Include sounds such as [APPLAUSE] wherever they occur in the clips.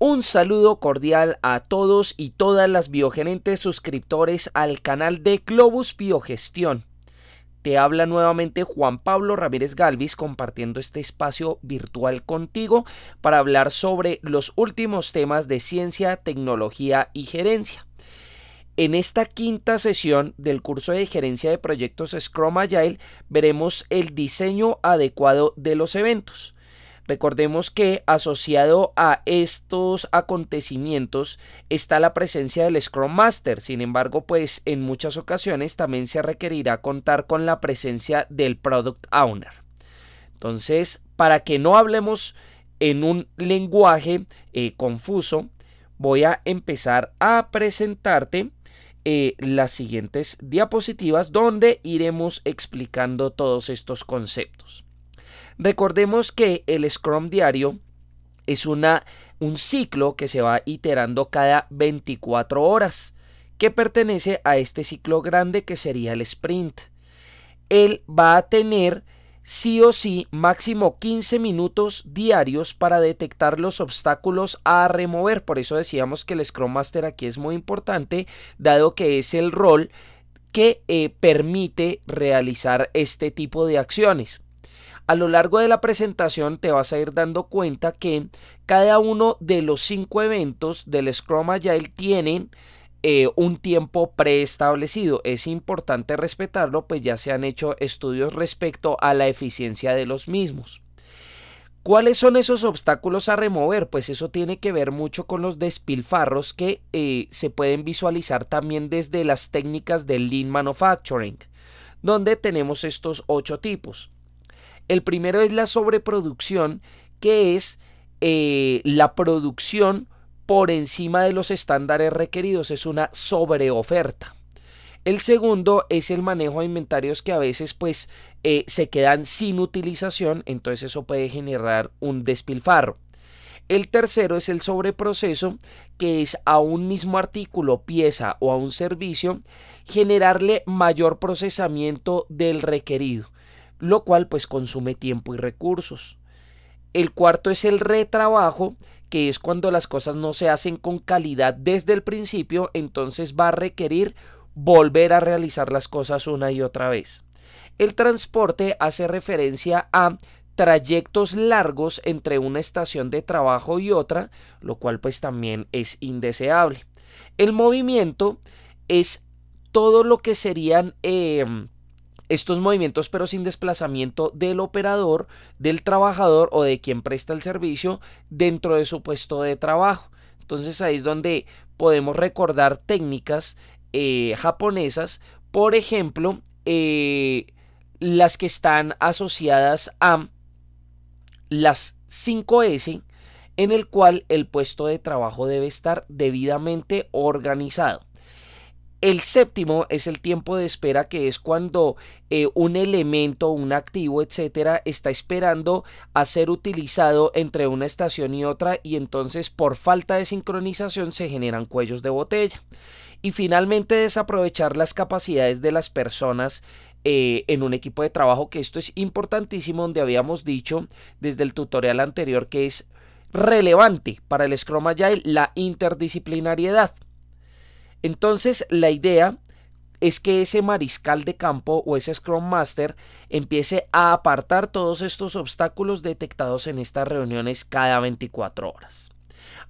Un saludo cordial a todos y todas las biogerentes suscriptores al canal de Globus Biogestión. Te habla nuevamente Juan Pablo Ramírez Galvis compartiendo este espacio virtual contigo para hablar sobre los últimos temas de ciencia, tecnología y gerencia. En esta quinta sesión del curso de gerencia de proyectos Scrum Agile veremos el diseño adecuado de los eventos. Recordemos que asociado a estos acontecimientos está la presencia del Scrum Master, sin embargo pues en muchas ocasiones también se requerirá contar con la presencia del Product Owner. Entonces, para que no hablemos en un lenguaje eh, confuso, voy a empezar a presentarte eh, las siguientes diapositivas donde iremos explicando todos estos conceptos. Recordemos que el Scrum diario es una, un ciclo que se va iterando cada 24 horas, que pertenece a este ciclo grande que sería el sprint. Él va a tener sí o sí máximo 15 minutos diarios para detectar los obstáculos a remover. Por eso decíamos que el Scrum Master aquí es muy importante, dado que es el rol que eh, permite realizar este tipo de acciones a lo largo de la presentación te vas a ir dando cuenta que cada uno de los cinco eventos del Scrum Agile tienen eh, un tiempo preestablecido. Es importante respetarlo, pues ya se han hecho estudios respecto a la eficiencia de los mismos. ¿Cuáles son esos obstáculos a remover? Pues eso tiene que ver mucho con los despilfarros que eh, se pueden visualizar también desde las técnicas del Lean Manufacturing, donde tenemos estos ocho tipos. El primero es la sobreproducción, que es eh, la producción por encima de los estándares requeridos, es una sobreoferta. El segundo es el manejo de inventarios que a veces pues eh, se quedan sin utilización, entonces eso puede generar un despilfarro. El tercero es el sobreproceso, que es a un mismo artículo, pieza o a un servicio, generarle mayor procesamiento del requerido lo cual pues consume tiempo y recursos. El cuarto es el retrabajo, que es cuando las cosas no se hacen con calidad desde el principio, entonces va a requerir volver a realizar las cosas una y otra vez. El transporte hace referencia a trayectos largos entre una estación de trabajo y otra, lo cual pues también es indeseable. El movimiento es todo lo que serían em, estos movimientos pero sin desplazamiento del operador, del trabajador o de quien presta el servicio dentro de su puesto de trabajo. Entonces ahí es donde podemos recordar técnicas eh, japonesas, por ejemplo, eh, las que están asociadas a las 5S, en el cual el puesto de trabajo debe estar debidamente organizado. El séptimo es el tiempo de espera, que es cuando eh, un elemento, un activo, etcétera, está esperando a ser utilizado entre una estación y otra, y entonces por falta de sincronización se generan cuellos de botella. Y finalmente, desaprovechar las capacidades de las personas eh, en un equipo de trabajo, que esto es importantísimo, donde habíamos dicho desde el tutorial anterior que es relevante para el Scrum Agile la interdisciplinariedad. Entonces la idea es que ese mariscal de campo o ese Scrum Master empiece a apartar todos estos obstáculos detectados en estas reuniones cada 24 horas.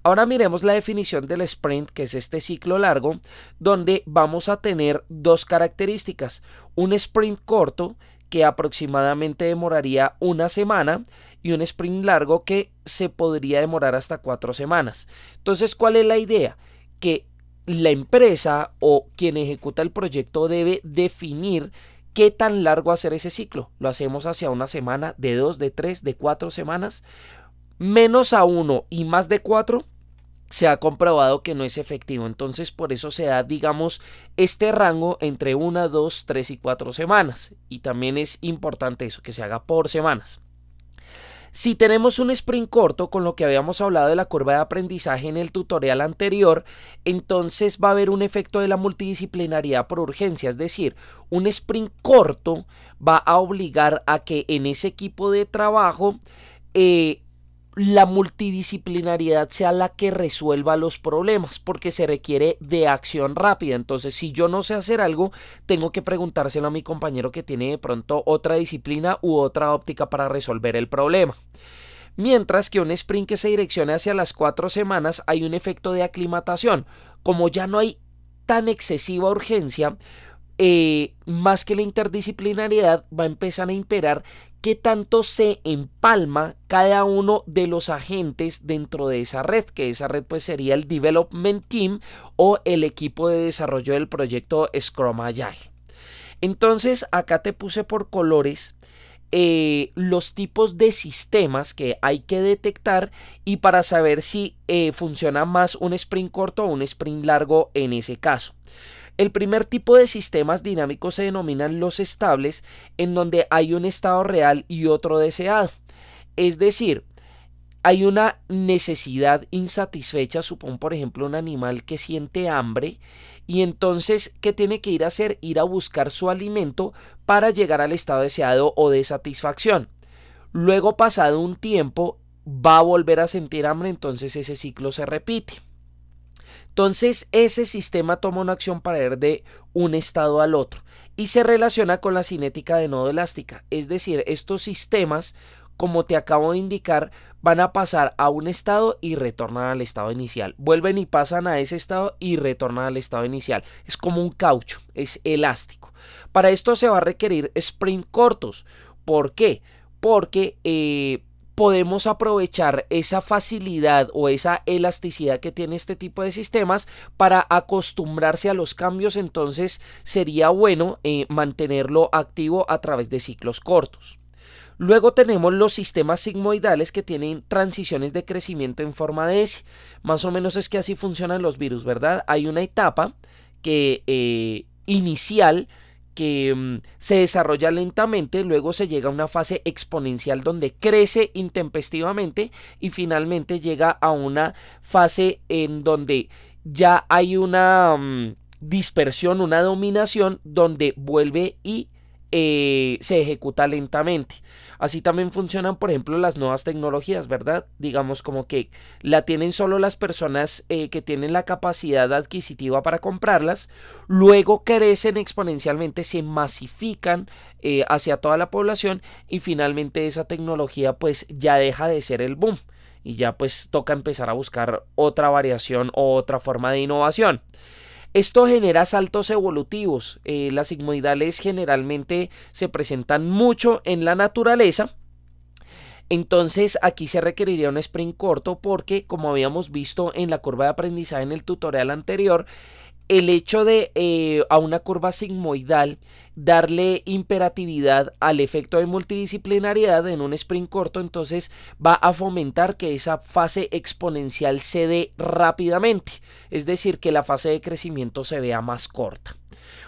Ahora miremos la definición del sprint, que es este ciclo largo, donde vamos a tener dos características. Un sprint corto, que aproximadamente demoraría una semana, y un sprint largo que se podría demorar hasta cuatro semanas. Entonces, ¿cuál es la idea? Que la empresa o quien ejecuta el proyecto debe definir qué tan largo hacer ese ciclo. Lo hacemos hacia una semana, de dos, de tres, de cuatro semanas. Menos a uno y más de cuatro se ha comprobado que no es efectivo. Entonces, por eso se da, digamos, este rango entre una, dos, tres y cuatro semanas. Y también es importante eso, que se haga por semanas. Si tenemos un sprint corto, con lo que habíamos hablado de la curva de aprendizaje en el tutorial anterior, entonces va a haber un efecto de la multidisciplinaridad por urgencia, es decir, un sprint corto va a obligar a que en ese equipo de trabajo eh, la multidisciplinariedad sea la que resuelva los problemas, porque se requiere de acción rápida. Entonces, si yo no sé hacer algo, tengo que preguntárselo a mi compañero que tiene de pronto otra disciplina u otra óptica para resolver el problema. Mientras que un sprint que se direccione hacia las cuatro semanas hay un efecto de aclimatación. Como ya no hay tan excesiva urgencia, eh, más que la interdisciplinariedad va a empezar a imperar qué tanto se empalma cada uno de los agentes dentro de esa red, que esa red pues sería el Development Team o el equipo de desarrollo del proyecto Scrum Agile. Entonces acá te puse por colores eh, los tipos de sistemas que hay que detectar y para saber si eh, funciona más un sprint corto o un sprint largo en ese caso. El primer tipo de sistemas dinámicos se denominan los estables, en donde hay un estado real y otro deseado. Es decir, hay una necesidad insatisfecha, supón por ejemplo un animal que siente hambre y entonces ¿qué tiene que ir a hacer? Ir a buscar su alimento para llegar al estado deseado o de satisfacción. Luego pasado un tiempo va a volver a sentir hambre, entonces ese ciclo se repite. Entonces ese sistema toma una acción para ir de un estado al otro y se relaciona con la cinética de nodo elástica. Es decir, estos sistemas, como te acabo de indicar, van a pasar a un estado y retornan al estado inicial. Vuelven y pasan a ese estado y retornan al estado inicial. Es como un caucho, es elástico. Para esto se va a requerir sprint cortos. ¿Por qué? Porque eh, podemos aprovechar esa facilidad o esa elasticidad que tiene este tipo de sistemas para acostumbrarse a los cambios, entonces sería bueno eh, mantenerlo activo a través de ciclos cortos. Luego tenemos los sistemas sigmoidales que tienen transiciones de crecimiento en forma de S. Más o menos es que así funcionan los virus, ¿verdad? Hay una etapa que eh, inicial que mm, se desarrolla lentamente, luego se llega a una fase exponencial donde crece intempestivamente y finalmente llega a una fase en donde ya hay una mm, dispersión, una dominación, donde vuelve y eh, se ejecuta lentamente. Así también funcionan, por ejemplo, las nuevas tecnologías, ¿verdad? Digamos como que la tienen solo las personas eh, que tienen la capacidad adquisitiva para comprarlas, luego crecen exponencialmente, se masifican eh, hacia toda la población y finalmente esa tecnología pues ya deja de ser el boom y ya pues toca empezar a buscar otra variación o otra forma de innovación. Esto genera saltos evolutivos. Eh, las sigmoidales generalmente se presentan mucho en la naturaleza. Entonces aquí se requeriría un sprint corto porque como habíamos visto en la curva de aprendizaje en el tutorial anterior, el hecho de eh, a una curva sigmoidal darle imperatividad al efecto de multidisciplinariedad en un sprint corto, entonces va a fomentar que esa fase exponencial se dé rápidamente, es decir, que la fase de crecimiento se vea más corta.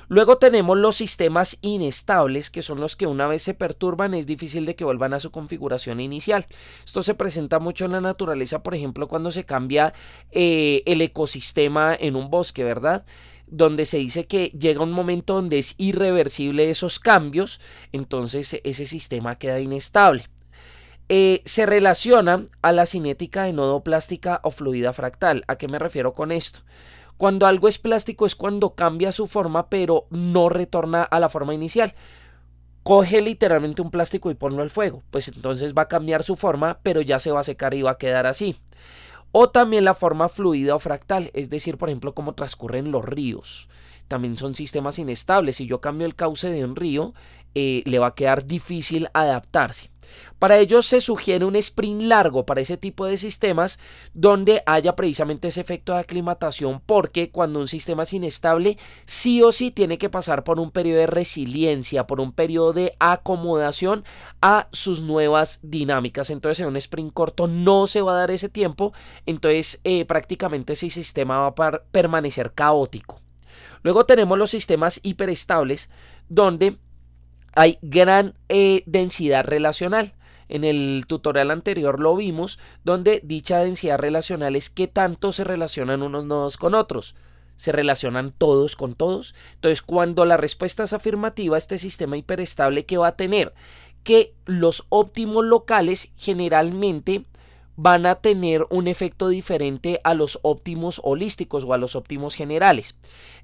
Luego tenemos los sistemas inestables, que son los que una vez se perturban es difícil de que vuelvan a su configuración inicial. Esto se presenta mucho en la naturaleza, por ejemplo, cuando se cambia eh, el ecosistema en un bosque, ¿verdad? donde se dice que llega un momento donde es irreversible esos cambios, entonces ese sistema queda inestable. Eh, se relaciona a la cinética de nodo plástica o fluida fractal. ¿A qué me refiero con esto? Cuando algo es plástico es cuando cambia su forma pero no retorna a la forma inicial. Coge literalmente un plástico y ponlo al fuego, pues entonces va a cambiar su forma pero ya se va a secar y va a quedar así. O también la forma fluida o fractal, es decir, por ejemplo, cómo transcurren los ríos también son sistemas inestables. Si yo cambio el cauce de un río, eh, le va a quedar difícil adaptarse. Para ello se sugiere un sprint largo para ese tipo de sistemas donde haya precisamente ese efecto de aclimatación porque cuando un sistema es inestable sí o sí tiene que pasar por un periodo de resiliencia, por un periodo de acomodación a sus nuevas dinámicas. Entonces en un sprint corto no se va a dar ese tiempo, entonces eh, prácticamente ese sistema va a permanecer caótico. Luego tenemos los sistemas hiperestables donde hay gran eh, densidad relacional. En el tutorial anterior lo vimos, donde dicha densidad relacional es qué tanto se relacionan unos nodos con otros. Se relacionan todos con todos. Entonces, cuando la respuesta es afirmativa, este sistema hiperestable que va a tener que los óptimos locales generalmente van a tener un efecto diferente a los óptimos holísticos o a los óptimos generales.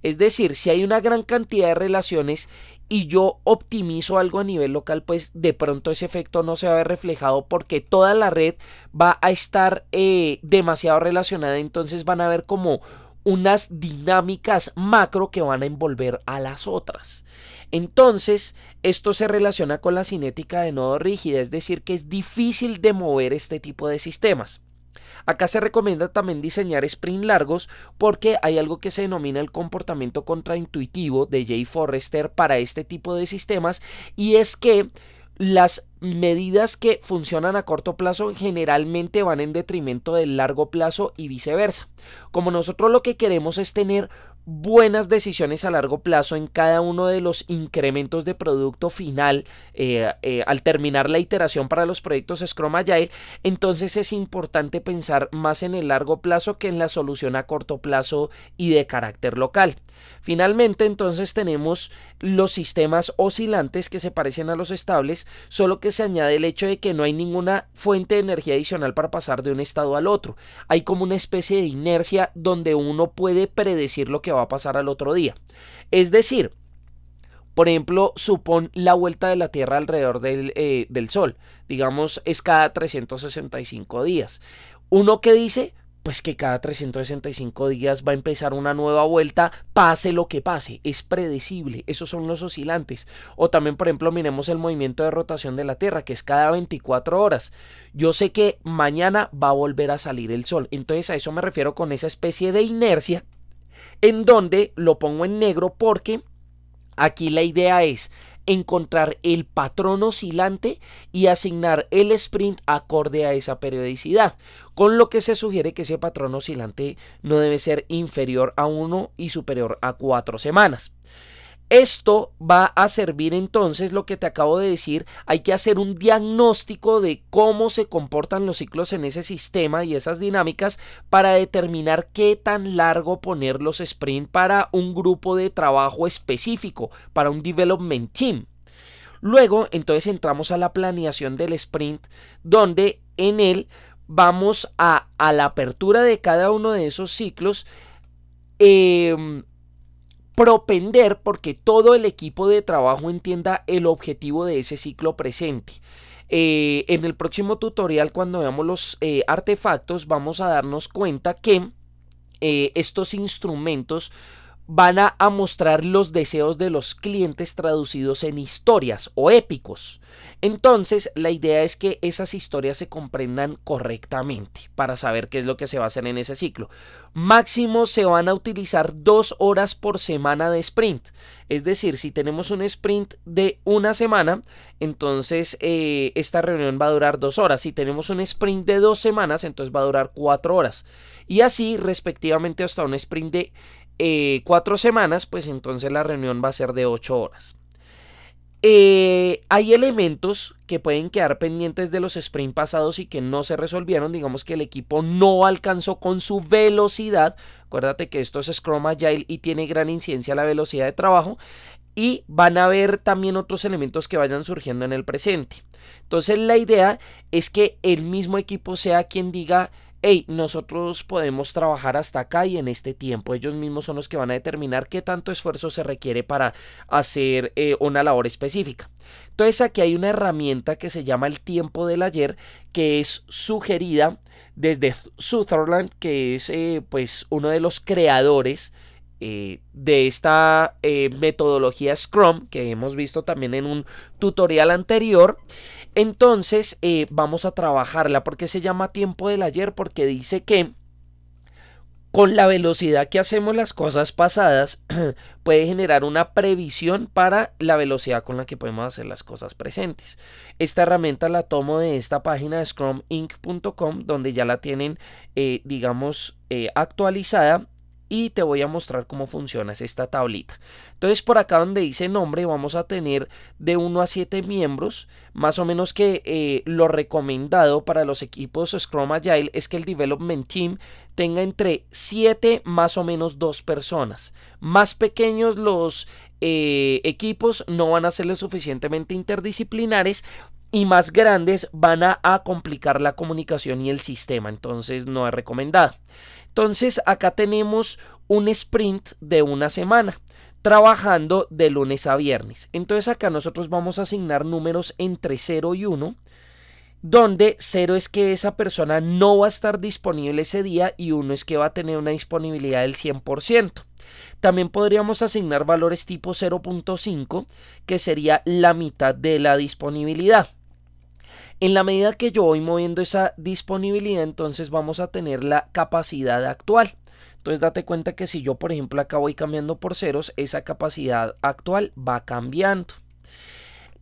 Es decir, si hay una gran cantidad de relaciones y yo optimizo algo a nivel local, pues de pronto ese efecto no se va a ver reflejado porque toda la red va a estar eh, demasiado relacionada, entonces van a ver como unas dinámicas macro que van a envolver a las otras. Entonces, esto se relaciona con la cinética de nodo rígida, es decir, que es difícil de mover este tipo de sistemas. Acá se recomienda también diseñar sprint largos porque hay algo que se denomina el comportamiento contraintuitivo de Jay Forrester para este tipo de sistemas y es que las medidas que funcionan a corto plazo generalmente van en detrimento del largo plazo y viceversa. Como nosotros lo que queremos es tener buenas decisiones a largo plazo en cada uno de los incrementos de producto final eh, eh, al terminar la iteración para los proyectos Scrum Agile, entonces es importante pensar más en el largo plazo que en la solución a corto plazo y de carácter local. Finalmente, entonces tenemos los sistemas oscilantes que se parecen a los estables, solo que se añade el hecho de que no hay ninguna fuente de energía adicional para pasar de un estado al otro. Hay como una especie de inercia donde uno puede predecir lo que va va a pasar al otro día. Es decir, por ejemplo, supón la vuelta de la Tierra alrededor del, eh, del Sol. Digamos, es cada 365 días. Uno que dice, pues que cada 365 días va a empezar una nueva vuelta, pase lo que pase, es predecible, esos son los oscilantes. O también, por ejemplo, miremos el movimiento de rotación de la Tierra, que es cada 24 horas. Yo sé que mañana va a volver a salir el Sol, entonces a eso me refiero con esa especie de inercia en donde lo pongo en negro porque aquí la idea es encontrar el patrón oscilante y asignar el sprint acorde a esa periodicidad, con lo que se sugiere que ese patrón oscilante no debe ser inferior a 1 y superior a 4 semanas. Esto va a servir entonces, lo que te acabo de decir, hay que hacer un diagnóstico de cómo se comportan los ciclos en ese sistema y esas dinámicas para determinar qué tan largo poner los sprint para un grupo de trabajo específico, para un development team. Luego, entonces entramos a la planeación del sprint, donde en él vamos a, a la apertura de cada uno de esos ciclos, eh, propender porque todo el equipo de trabajo entienda el objetivo de ese ciclo presente. Eh, en el próximo tutorial, cuando veamos los eh, artefactos, vamos a darnos cuenta que eh, estos instrumentos van a, mostrar los deseos de los clientes traducidos en historias o épicos. Entonces, la idea es que esas historias se comprendan correctamente para saber qué es lo que se va a hacer en ese ciclo. Máximo se van a utilizar dos horas por semana de sprint. Es decir, si tenemos un sprint de una semana, entonces eh, esta reunión va a durar dos horas. Si tenemos un sprint de dos semanas, entonces va a durar cuatro horas. Y así, respectivamente, hasta un sprint de eh, cuatro semanas, pues entonces la reunión va a ser de ocho horas. Eh, hay elementos que pueden quedar pendientes de los sprint pasados y que no se resolvieron. Digamos que el equipo no alcanzó con su velocidad. Acuérdate que esto es Scrum Agile y tiene gran incidencia la velocidad de trabajo. Y van a haber también otros elementos que vayan surgiendo en el presente. Entonces la idea es que el mismo equipo sea quien diga hey, nosotros podemos trabajar hasta acá y en este tiempo. Ellos mismos son los que van a determinar qué tanto esfuerzo se requiere para hacer eh, una labor específica. Entonces aquí hay una herramienta que se llama el tiempo del ayer, que es sugerida desde Sutherland, que es eh, pues uno de los creadores eh, de esta eh, metodología Scrum que hemos visto también en un tutorial anterior. Entonces eh, vamos a trabajarla porque se llama tiempo del ayer porque dice que con la velocidad que hacemos las cosas pasadas [CLEARS THROAT] puede generar una previsión para la velocidad con la que podemos hacer las cosas presentes. Esta herramienta la tomo de esta página scruminc.com donde ya la tienen digamos actualizada y te voy a mostrar cómo funciona esta tablita. Entonces por acá donde dice nombre vamos a tener de 1 a 7 miembros, más o menos que eh, lo recomendado para los equipos Scrum Agile es que el Development Team tenga entre 7 más o menos 2 personas. Más pequeños los eh, equipos no van a ser lo suficientemente interdisciplinares, y más grandes van a, complicar la comunicación y el sistema, entonces no es recomendado. Entonces acá tenemos un sprint de una semana trabajando de lunes a viernes. Entonces acá nosotros vamos a asignar números entre 0 y 1, donde 0 es que esa persona no va a estar disponible ese día y 1 es que va a tener una disponibilidad del 100%. También podríamos asignar valores tipo 0.5, que sería la mitad de la disponibilidad. En la medida que yo voy moviendo esa disponibilidad, entonces vamos a tener la capacidad actual. Entonces date cuenta que si yo, por ejemplo, acá voy cambiando por ceros, esa capacidad actual va cambiando.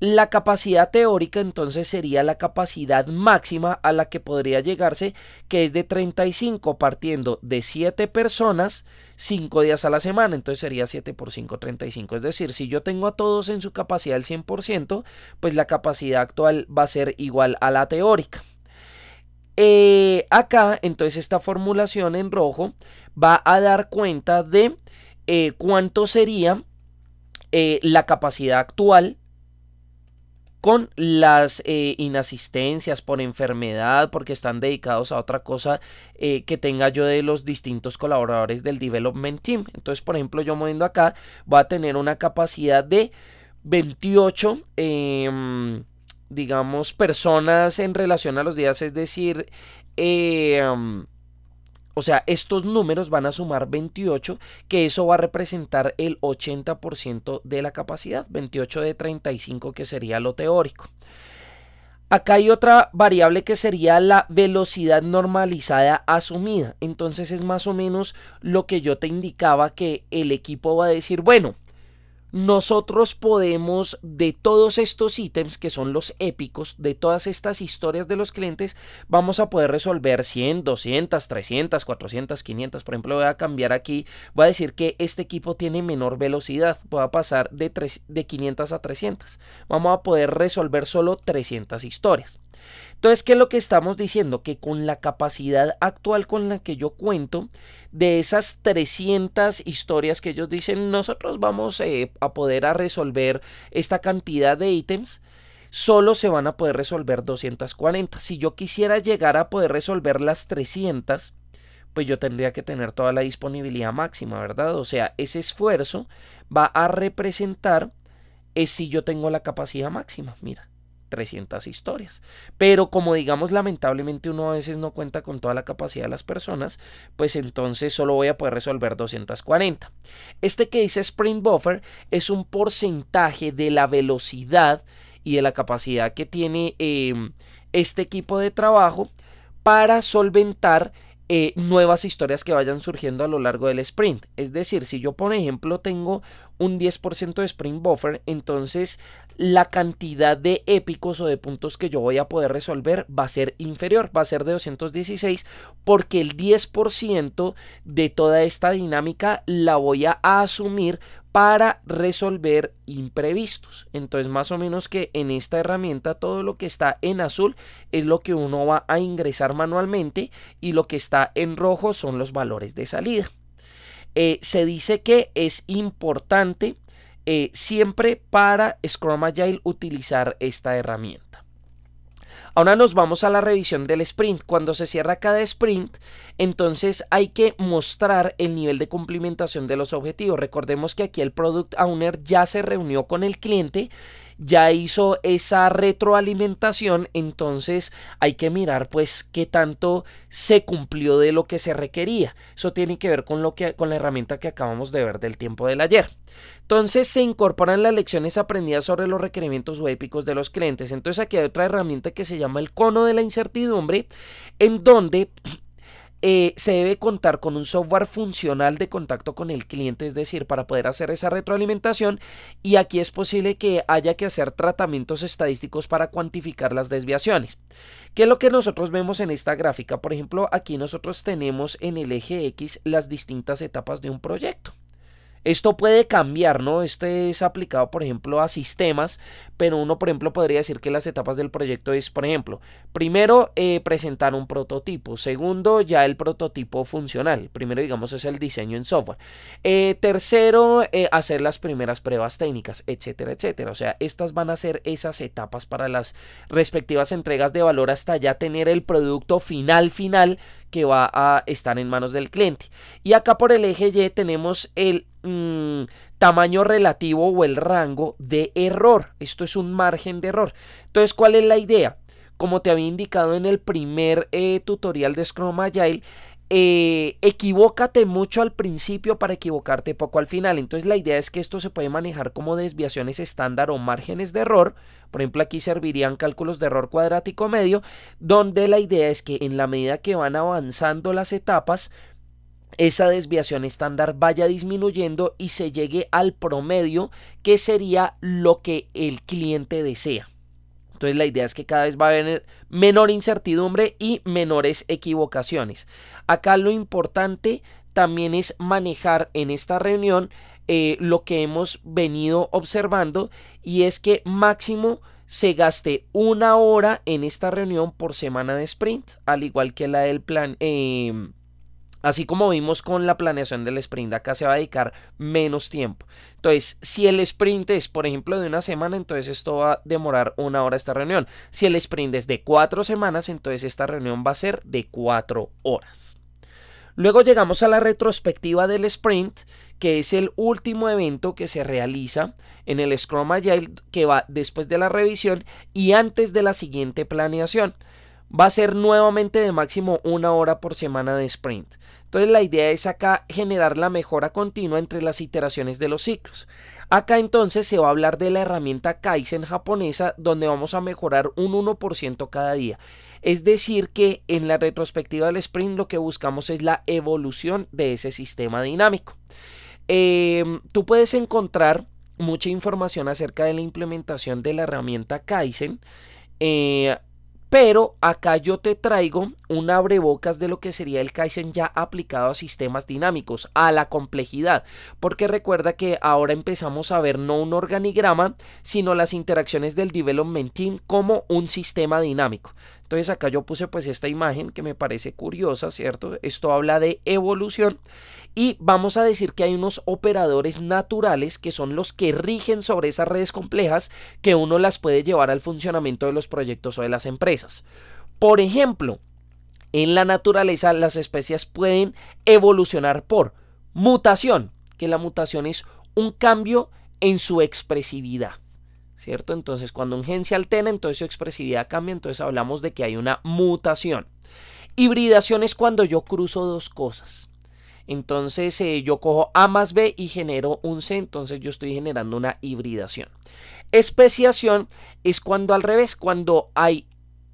La capacidad teórica entonces sería la capacidad máxima a la que podría llegarse, que es de 35 partiendo de 7 personas 5 días a la semana. Entonces sería 7 por 5, 35. Es decir, si yo tengo a todos en su capacidad al 100%, pues la capacidad actual va a ser igual a la teórica. Eh, acá, entonces esta formulación en rojo va a dar cuenta de eh, cuánto sería eh, la capacidad actual con las eh, inasistencias por enfermedad, porque están dedicados a otra cosa eh, que tenga yo de los distintos colaboradores del Development Team. Entonces, por ejemplo, yo moviendo acá, va a tener una capacidad de 28 em, digamos, personas en relación a los días, es decir, eh, o sea, estos números van a sumar 28, que eso va a representar el 80% de la capacidad, 28 de 35 que sería lo teórico. Acá hay otra variable que sería la velocidad normalizada asumida. Entonces es más o menos lo que yo te indicaba que el equipo va a decir, bueno, nosotros podemos de todos estos ítems que son los épicos, de todas estas historias de los clientes, vamos a poder resolver 100, 200, 300, 400, 500. Por ejemplo, voy a cambiar aquí, voy a decir que este equipo tiene menor velocidad, voy a pasar de, de 500 a 300. Vamos a poder resolver solo 300 historias. Entonces, ¿qué es lo que estamos diciendo? Que con la capacidad actual con la que yo cuento, de esas 300 historias que ellos dicen, nosotros vamos eh, a poder a resolver esta cantidad de ítems, solo se van a poder resolver 240. Si yo quisiera llegar a poder resolver las 300, pues yo tendría que tener toda la disponibilidad máxima, ¿verdad? O sea, ese esfuerzo va a representar es si yo tengo la capacidad máxima, mira. 300 historias. Pero como digamos lamentablemente uno a veces no cuenta con toda la capacidad de las personas, pues entonces solo voy a poder resolver 240. Este que dice Sprint Buffer es un porcentaje de la velocidad y de la capacidad que tiene em, este equipo de trabajo para solventar eh, nuevas historias que vayan surgiendo a lo largo del sprint. Es decir, si yo por ejemplo tengo un 10% de Spring Buffer, entonces la cantidad de épicos o de puntos que yo voy a poder resolver va a ser inferior, va a ser de 216 porque el 10% de toda esta dinámica la voy a asumir para resolver imprevistos. Entonces más o menos que en esta herramienta todo lo que está en azul es lo que uno va a ingresar manualmente y lo que está en rojo son los valores de salida. Eh, se dice que es importante eh, siempre para Scrum Agile utilizar esta herramienta. Ahora nos vamos a la revisión del sprint. Cuando se cierra cada sprint, entonces hay que mostrar el nivel de cumplimentación de los objetivos. Recordemos que aquí el Product Owner ya se reunió con el cliente ya hizo esa retroalimentación, entonces hay que mirar pues qué tanto se cumplió de lo que se requería. Eso tiene que ver con lo que con la herramienta que acabamos de ver del tiempo del ayer. Entonces se incorporan las lecciones aprendidas sobre los requerimientos o épicos de los clientes. Entonces aquí hay otra herramienta que se llama el cono de la incertidumbre en donde [CLEARS THROAT] Eh, se debe contar con un software funcional de contacto con el cliente, es decir, para poder hacer esa retroalimentación y aquí es posible que haya que hacer tratamientos estadísticos para cuantificar las desviaciones. ¿Qué es lo que nosotros vemos en esta gráfica? Por ejemplo, aquí nosotros tenemos en el eje X las distintas etapas de un proyecto. Esto puede cambiar, ¿no? Esto es aplicado, por ejemplo, a sistemas, pero uno, por ejemplo, podría decir que las etapas del proyecto es, por ejemplo, primero eh, presentar un prototipo, segundo ya el prototipo funcional, primero digamos es el diseño en software, eh, tercero eh, hacer las primeras pruebas técnicas, etcétera, etcétera. O sea, estas van a ser esas etapas para las respectivas entregas de valor hasta ya tener el producto final final que va a estar en manos del cliente. Y acá por el eje Y tenemos el mm, tamaño relativo o el rango de error. Esto es un margen de error. Entonces, ¿cuál es la idea? Como te había indicado en el primer eh, tutorial de Scrum Agile, eh, equivócate mucho al principio para equivocarte poco al final. Entonces la idea es que esto se puede manejar como desviaciones estándar o márgenes de error. Por ejemplo, aquí servirían cálculos de error cuadrático medio, donde la idea es que en la medida que van avanzando las etapas, esa desviación estándar vaya disminuyendo y se llegue al promedio, que sería lo que el cliente desea. Entonces la idea es que cada vez va a haber menor incertidumbre y menores equivocaciones. Acá lo importante también es manejar en esta reunión eh, lo que hemos venido observando y es que máximo se gaste una hora en esta reunión por semana de sprint, al igual que la del plan. Em, Así como vimos con la planeación del sprint, acá se va a dedicar menos tiempo. Entonces, si el sprint es, por ejemplo, de una semana, entonces esto va a demorar una hora esta reunión. Si el sprint es de cuatro semanas, entonces esta reunión va a ser de cuatro horas. Luego llegamos a la retrospectiva del sprint, que es el último evento que se realiza en el Scrum Agile, que va después de la revisión y antes de la siguiente planeación va a ser nuevamente de máximo una hora por semana de sprint. Entonces la idea es acá generar la mejora continua entre las iteraciones de los ciclos. Acá entonces se va a hablar de la herramienta Kaizen japonesa donde vamos a mejorar un 1% cada día. Es decir que en la retrospectiva del sprint lo que buscamos es la evolución de ese sistema dinámico. Em, tú puedes encontrar mucha información acerca de la implementación de la herramienta Kaizen eh, pero acá yo te traigo un abrebocas de lo que sería el Kaizen ya aplicado a sistemas dinámicos, a la complejidad, porque recuerda que ahora empezamos a ver no un organigrama, sino las interacciones del development team como un sistema dinámico. Entonces acá yo puse pues esta imagen que me parece curiosa, ¿cierto? Esto habla de evolución y vamos a decir que hay unos operadores naturales que son los que rigen sobre esas redes complejas que uno las puede llevar al funcionamiento de los proyectos o de las empresas. Por ejemplo, en la naturaleza las especies pueden evolucionar por mutación, que la mutación es un cambio en su expresividad. ¿cierto? Entonces, cuando un gen se altera, entonces su expresividad cambia, entonces hablamos de que hay una mutación. Hibridación es cuando yo cruzo dos cosas. Entonces eh, yo cojo A más B y genero un C, entonces yo estoy generando una hibridación. Especiación es cuando al revés, cuando hay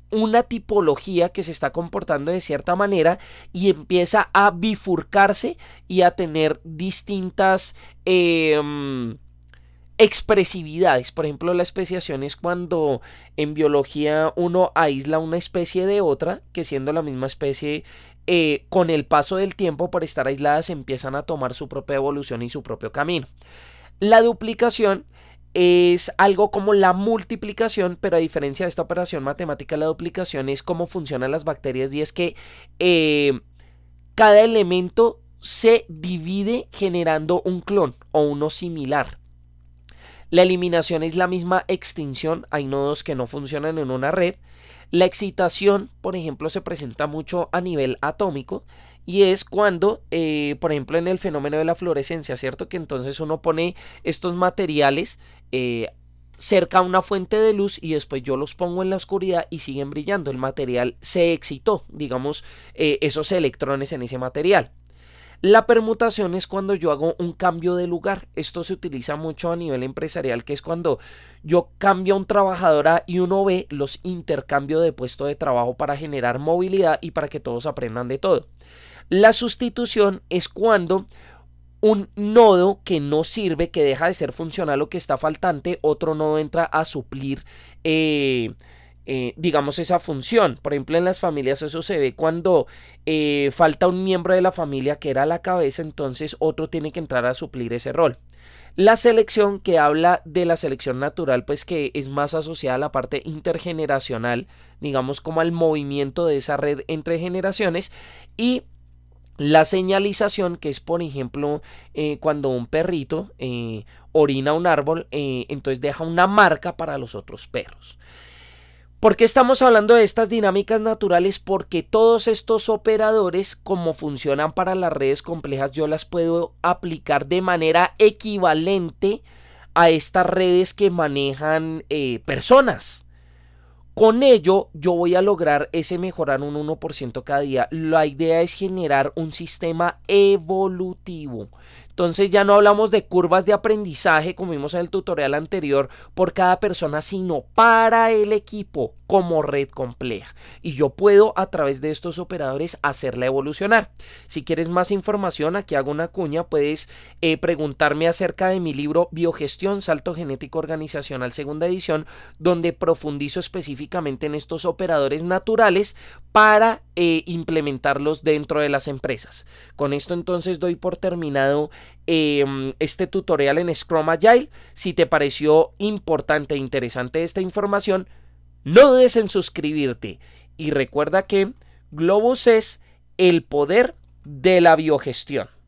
una tipología que se está comportando de cierta manera y empieza a bifurcarse y a tener distintas... Em, expresividades. Por ejemplo, la especiación es cuando en biología uno aísla una especie de otra, que siendo la misma especie, eh, con el paso del tiempo por estar aisladas empiezan a tomar su propia evolución y su propio camino. La duplicación es algo como la multiplicación, pero a diferencia de esta operación matemática, la duplicación es cómo funcionan las bacterias y es que eh, cada elemento se divide generando un clon o uno similar. La eliminación es la misma extinción, hay nodos que no funcionan en una red. La excitación, por ejemplo, se presenta mucho a nivel atómico y es cuando, eh, por ejemplo, en el fenómeno de la fluorescencia, ¿cierto? Que entonces uno pone estos materiales eh, cerca a una fuente de luz y después yo los pongo en la oscuridad y siguen brillando. El material se excitó, digamos, eh, esos electrones en ese material. La permutación es cuando yo hago un cambio de lugar. Esto se utiliza mucho a nivel empresarial, que es cuando yo cambio a un trabajador a y uno B los intercambios de puesto de trabajo para generar movilidad y para que todos aprendan de todo. La sustitución es cuando un nodo que no sirve, que deja de ser funcional o que está faltante, otro nodo entra a suplir. Eh, eh, digamos, esa función. Por ejemplo, en las familias eso se ve cuando eh, falta un miembro de la familia que era la cabeza, entonces otro tiene que entrar a suplir ese rol. La selección que habla de la selección natural, pues que es más asociada a la parte intergeneracional, digamos como al movimiento de esa red entre generaciones. Y la señalización, que es por ejemplo eh, cuando un perrito orina un árbol, entonces deja una marca para los otros perros. ¿Por qué estamos hablando de estas dinámicas naturales? Porque todos estos operadores, como funcionan para las redes complejas, yo las puedo aplicar de manera equivalente a estas redes que manejan eh, personas. Con ello yo voy a lograr ese mejorar un 1% cada día. La idea es generar un sistema evolutivo. Entonces ya no hablamos de curvas de aprendizaje como vimos en el tutorial anterior por cada persona, sino para el equipo como red compleja. Y yo puedo a través de estos operadores hacerla evolucionar. Si quieres más información, aquí hago una cuña, puedes eh, preguntarme acerca de mi libro Biogestión, Salto Genético Organizacional, segunda edición, donde profundizo específicamente en estos operadores naturales para eh, implementarlos dentro de las empresas. Con esto entonces doy por terminado Em, este tutorial en Scrum Agile. Si te pareció importante e interesante esta información, no dudes en suscribirte. Y recuerda que Globus es el poder de la biogestión.